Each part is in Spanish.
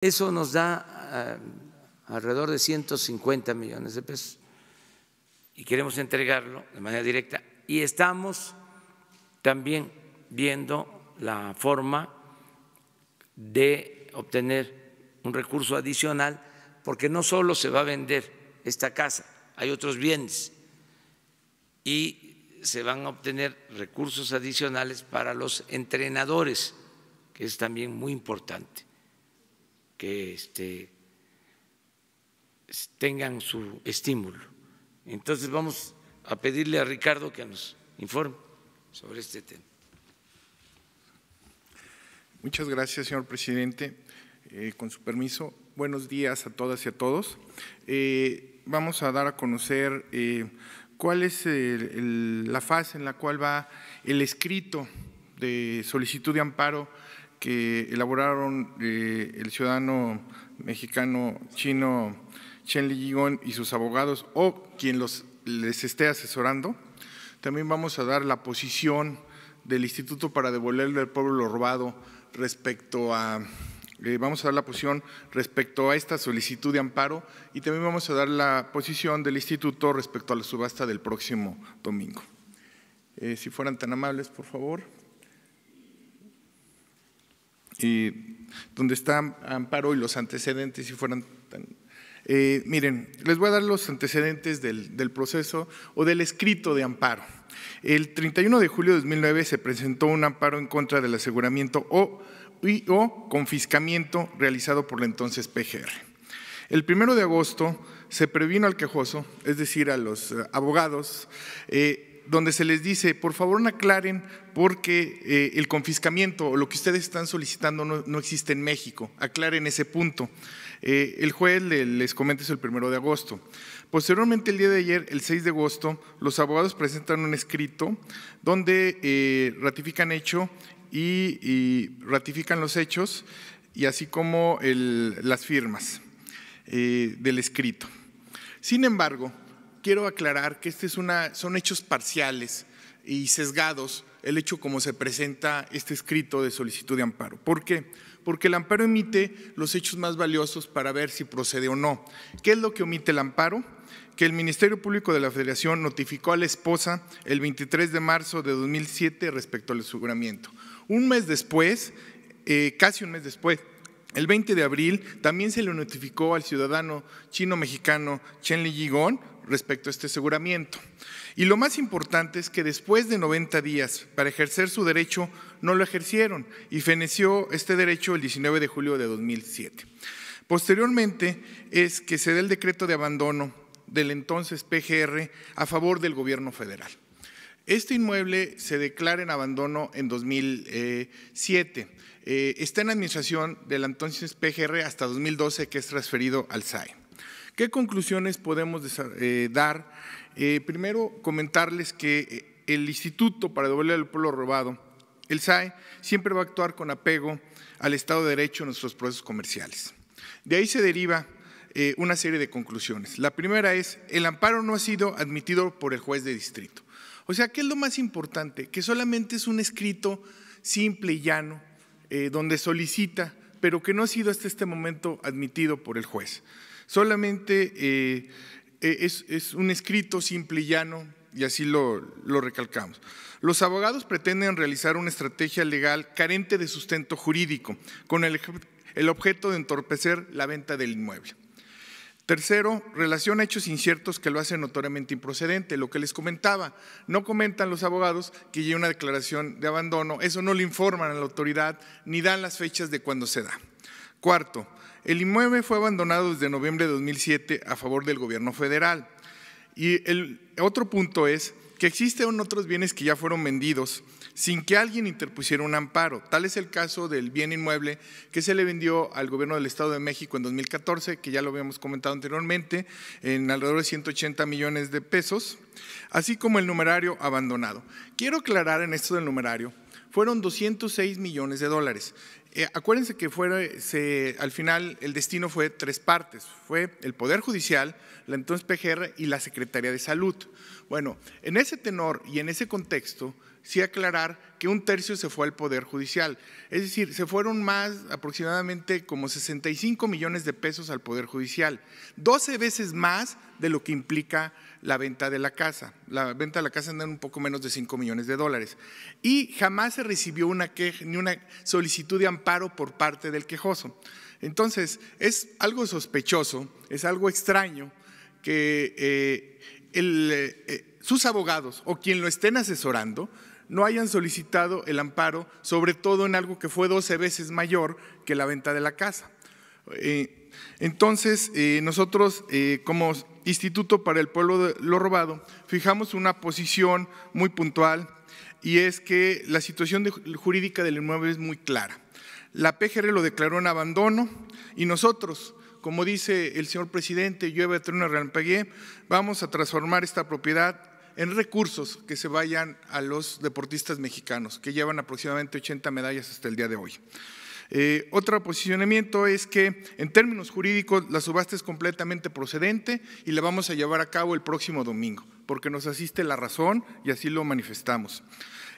Eso nos da eh, alrededor de 150 millones de pesos y queremos entregarlo de manera directa. Y estamos también viendo la forma de obtener un recurso adicional, porque no solo se va a vender esta casa, hay otros bienes y se van a obtener recursos adicionales para los entrenadores, que es también muy importante que este, tengan su estímulo. Entonces vamos a pedirle a Ricardo que nos informe sobre este tema. Muchas gracias, señor presidente. Eh, con su permiso, buenos días a todas y a todos. Eh, vamos a dar a conocer eh, cuál es la fase en la cual va el escrito de solicitud de amparo que elaboraron eh, el ciudadano mexicano chino Chen Li y sus abogados o quien los, les esté asesorando. También vamos a dar la posición del Instituto para devolverle al pueblo lo robado respecto a eh, vamos a dar la posición respecto a esta solicitud de amparo y también vamos a dar la posición del instituto respecto a la subasta del próximo domingo. Eh, si fueran tan amables, por favor. Y donde está Amparo y los antecedentes, si fueran eh, miren, les voy a dar los antecedentes del, proceso o del escrito de Amparo. El 31 de julio de 2009 se presentó un amparo en contra del aseguramiento o, confiscamiento realizado por la entonces PGR. El 1 de agosto se previno al quejoso, es decir, a los eh, abogados, eh, donde se les dice, por favor no aclaren porque eh, el confiscamiento o lo que ustedes están solicitando no, existe en México. Aclaren ese punto. Eh, el juez les comenta es el primero de agosto. Posteriormente, el día de ayer, el 6 de agosto, los abogados presentan un escrito donde eh, ratifican hecho y, ratifican los hechos y así como las firmas del escrito. Sin embargo, quiero aclarar que este es una, son hechos parciales y sesgados el hecho como se presenta este escrito de solicitud de amparo. ¿Por qué? Porque el amparo emite los hechos más valiosos para ver si procede o no. ¿Qué es lo que omite el amparo? Que el Ministerio Público de la Federación notificó a la esposa el 23 de marzo de 2007 respecto al aseguramiento. Un mes después, eh, casi un mes después, el 20 de abril también se le notificó al ciudadano chino-mexicano Chen Li respecto a este aseguramiento. Y lo más importante es que después de 90 días para ejercer su derecho, no lo ejercieron y feneció este derecho el 19 de julio de 2007. Posteriormente es que se da el decreto de abandono del entonces PGR a favor del gobierno federal. Este inmueble se declara en abandono en 2007. Eh, está en administración del entonces PGR hasta 2012 que es transferido al SAE. ¿Qué conclusiones podemos eh, dar? Eh, primero, comentarles que eh, el Instituto para devolver al pueblo robado, el SAE, siempre va a actuar con apego al Estado de Derecho en nuestros procesos comerciales. De ahí se deriva una serie de conclusiones. La primera es, el amparo no ha sido admitido por el juez de distrito. O sea, ¿qué es lo más importante? Que solamente es un escrito simple y llano, donde solicita, pero que no ha sido hasta este momento admitido por el juez. Solamente eh, eh, es, un escrito simple y llano, y así lo, recalcamos. Los abogados pretenden realizar una estrategia legal carente de sustento jurídico, con el, objeto de entorpecer la venta del inmueble. Tercero, relación a hechos inciertos que lo hacen notoriamente improcedente, lo que les comentaba. No comentan los abogados que hay una declaración de abandono, eso no le informan a la autoridad ni dan las fechas de cuando se da. Cuarto, el inmueble fue abandonado desde noviembre de 2007 a favor del gobierno federal. Y el otro punto es que existen otros bienes que ya fueron vendidos sin que alguien interpusiera un amparo. Tal es el caso del bien inmueble que se le vendió al gobierno del Estado de México en 2014, que ya lo habíamos comentado anteriormente, en alrededor de 180 millones de pesos, así como el numerario abandonado. Quiero aclarar en esto del numerario, fueron 206 millones de dólares. Eh, acuérdense que al final el destino fue tres partes, fue el Poder Judicial, la entonces PGR y la Secretaría de Salud. Bueno, en ese tenor y en ese contexto, sí aclarar que un tercio se fue al Poder Judicial, es decir, se fueron más aproximadamente como 65 millones de pesos al Poder Judicial, 12 veces más de lo que implica la venta de la casa. La venta de la casa anda en un poco menos de 5 millones de dólares. Y jamás se recibió una queja, ni una solicitud de amparo por parte del quejoso. Entonces, es algo sospechoso, es algo extraño que eh, eh, sus abogados o quien lo estén asesorando no hayan solicitado el amparo, sobre todo en algo que fue 12 veces mayor que la venta de la casa. Eh, entonces, nosotros como Instituto para el Pueblo de lo Robado, fijamos una posición muy puntual y es que la situación jurídica del inmueble es muy clara. La PGR lo declaró en abandono y nosotros, como dice el señor presidente, llueve, trueno, relampaguee, vamos a transformar esta propiedad en recursos que se vayan a los deportistas mexicanos, que llevan aproximadamente 80 medallas hasta el día de hoy. Eh, otro posicionamiento es que en términos jurídicos la subasta es completamente procedente y la vamos a llevar a cabo el próximo domingo, porque nos asiste la razón y así lo manifestamos.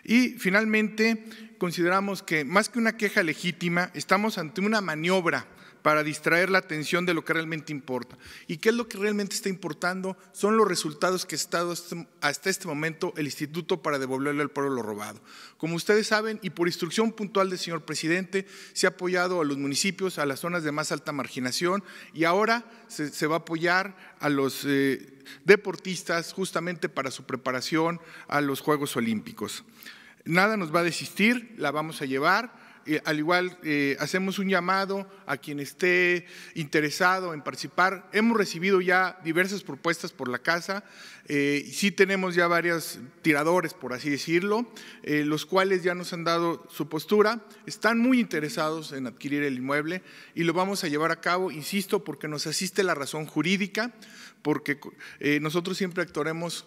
Y finalmente, consideramos que más que una queja legítima, estamos ante una maniobra para distraer la atención de lo que realmente importa. ¿Y qué es lo que realmente está importando? Son los resultados que ha estado hasta este momento el Instituto para devolverle al pueblo lo robado. Como ustedes saben, y por instrucción puntual del señor presidente, se ha apoyado a los municipios, a las zonas de más alta marginación, y ahora se, va a apoyar a los... Eh, deportistas justamente para su preparación a los Juegos Olímpicos. Nada nos va a desistir, la vamos a llevar eh, al igual eh, hacemos un llamado a quien esté interesado en participar. Hemos recibido ya diversas propuestas por la casa, eh, sí tenemos ya varios tiradores, por así decirlo, los cuales ya nos han dado su postura, están muy interesados en adquirir el inmueble y lo vamos a llevar a cabo, insisto, porque nos asiste la razón jurídica, porque nosotros siempre actuaremos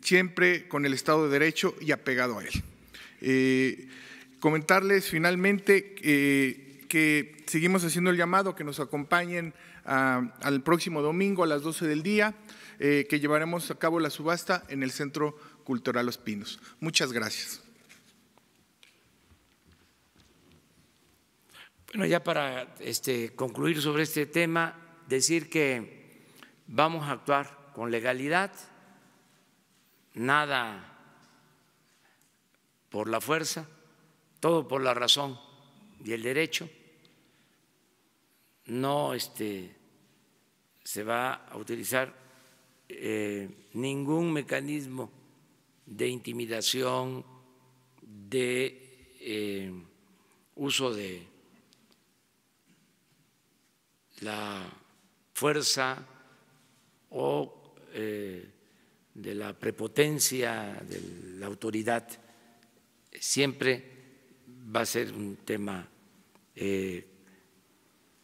siempre con el Estado de Derecho y apegado a él. Comentarles finalmente eh, que seguimos haciendo el llamado, que nos acompañen ah, al próximo domingo a las 12 del día, eh, que llevaremos a cabo la subasta en el Centro Cultural Los Pinos. Muchas gracias. Bueno, ya para este, concluir sobre este tema, decir que vamos a actuar con legalidad, nada por la fuerza todo por la razón y el derecho, no este, se va a utilizar eh, ningún mecanismo de intimidación, de eh, uso de la fuerza o eh, de la prepotencia de la autoridad, siempre va a ser un tema eh,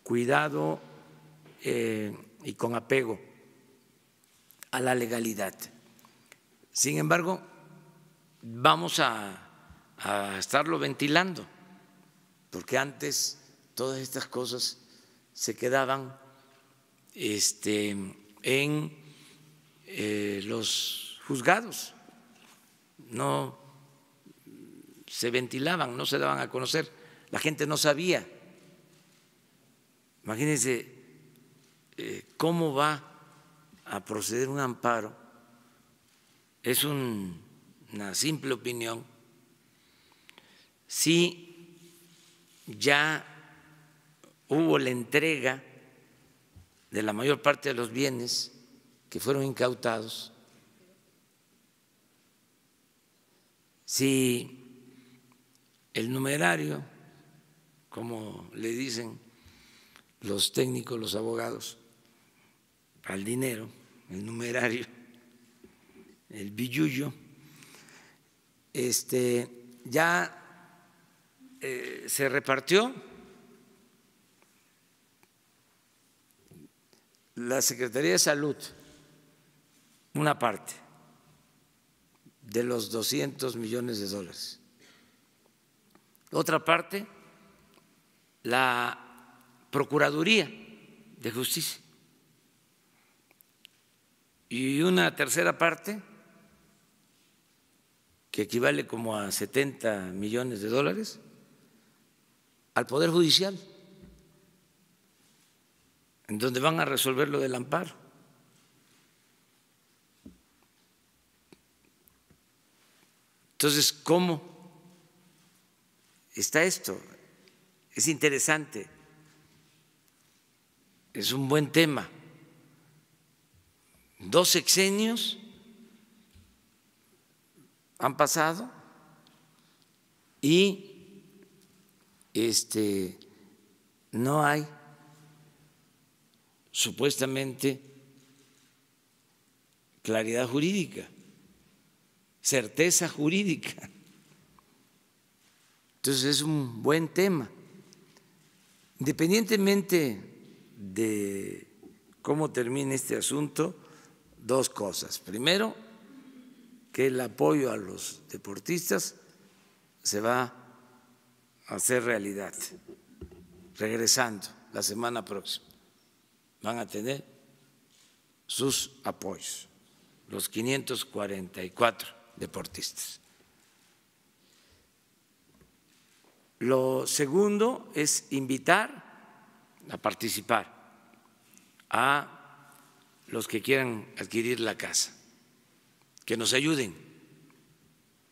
cuidado eh, y con apego a la legalidad. Sin embargo, vamos a, estarlo ventilando, porque antes todas estas cosas se quedaban este, en eh, los juzgados, no se ventilaban, no se daban a conocer, la gente no sabía. Imagínense eh, cómo va a proceder un amparo. Es una simple opinión. Si ya hubo la entrega de la mayor parte de los bienes que fueron incautados, si el numerario, como le dicen los técnicos, los abogados, al dinero, el numerario, el billuyo, este, ya eh, se repartió. La Secretaría de Salud, una parte de los 200 millones de dólares otra parte, la Procuraduría de Justicia y una tercera parte, que equivale como a 70 millones de dólares, al Poder Judicial, en donde van a resolver lo del amparo. Entonces, ¿cómo está esto, es interesante, es un buen tema. Dos sexenios han pasado y este, no hay supuestamente claridad jurídica, certeza jurídica. Entonces es un buen tema. Independientemente de cómo termine este asunto, dos cosas. Primero, que el apoyo a los deportistas se va a hacer realidad, regresando la semana próxima. Van a tener sus apoyos los 544 deportistas. Lo segundo es invitar a participar a los que quieran adquirir la casa, que nos ayuden.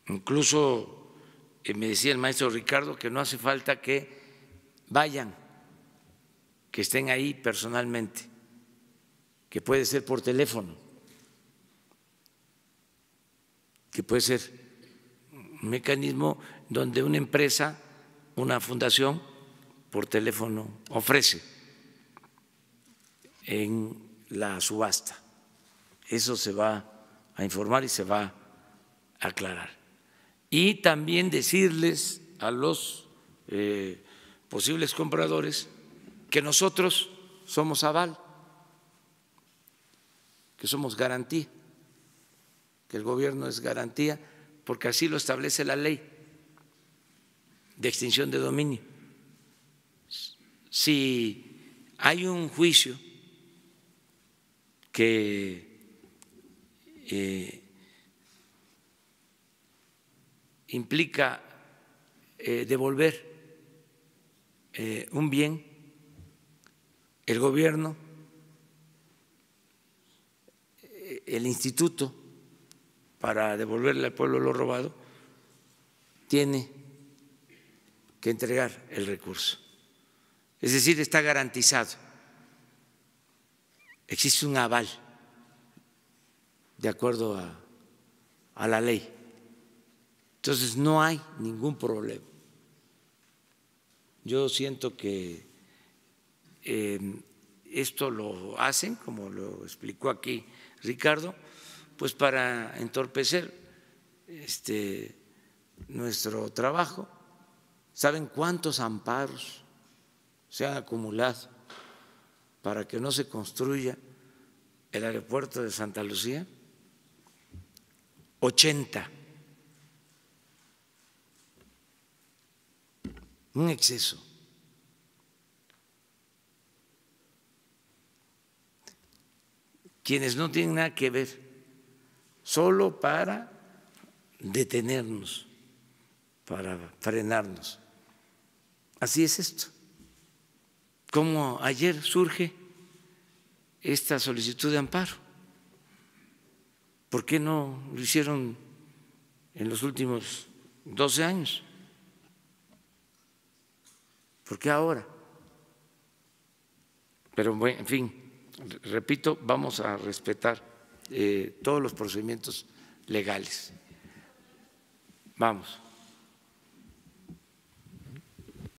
Incluso eh, me decía el maestro Ricardo que no hace falta que vayan, que estén ahí personalmente, que puede ser por teléfono, que puede ser un mecanismo donde una empresa una fundación por teléfono ofrece en la subasta. Eso se va a informar y se va a aclarar. Y también decirles a los eh, posibles compradores que nosotros somos aval, que somos garantía, que el gobierno es garantía, porque así lo establece la ley de extinción de dominio. Si hay un juicio que eh, implica eh, devolver eh, un bien, el gobierno, el instituto para devolverle al pueblo lo robado, tiene que entregar el recurso. Es decir, está garantizado. Existe un aval de acuerdo a, la ley. Entonces no hay ningún problema. Yo siento que em, esto lo hacen, como lo explicó aquí Ricardo, pues para entorpecer este, nuestro trabajo ¿Saben cuántos amparos se han acumulado para que no se construya el aeropuerto de Santa Lucía? 80. Un exceso. Quienes no tienen nada que ver, solo para detenernos, para frenarnos. Así es esto. Como ayer surge esta solicitud de amparo. ¿Por qué no lo hicieron en los últimos 12 años? ¿Por qué ahora? Pero, en fin, repito, vamos a respetar eh, todos los procedimientos legales. Vamos.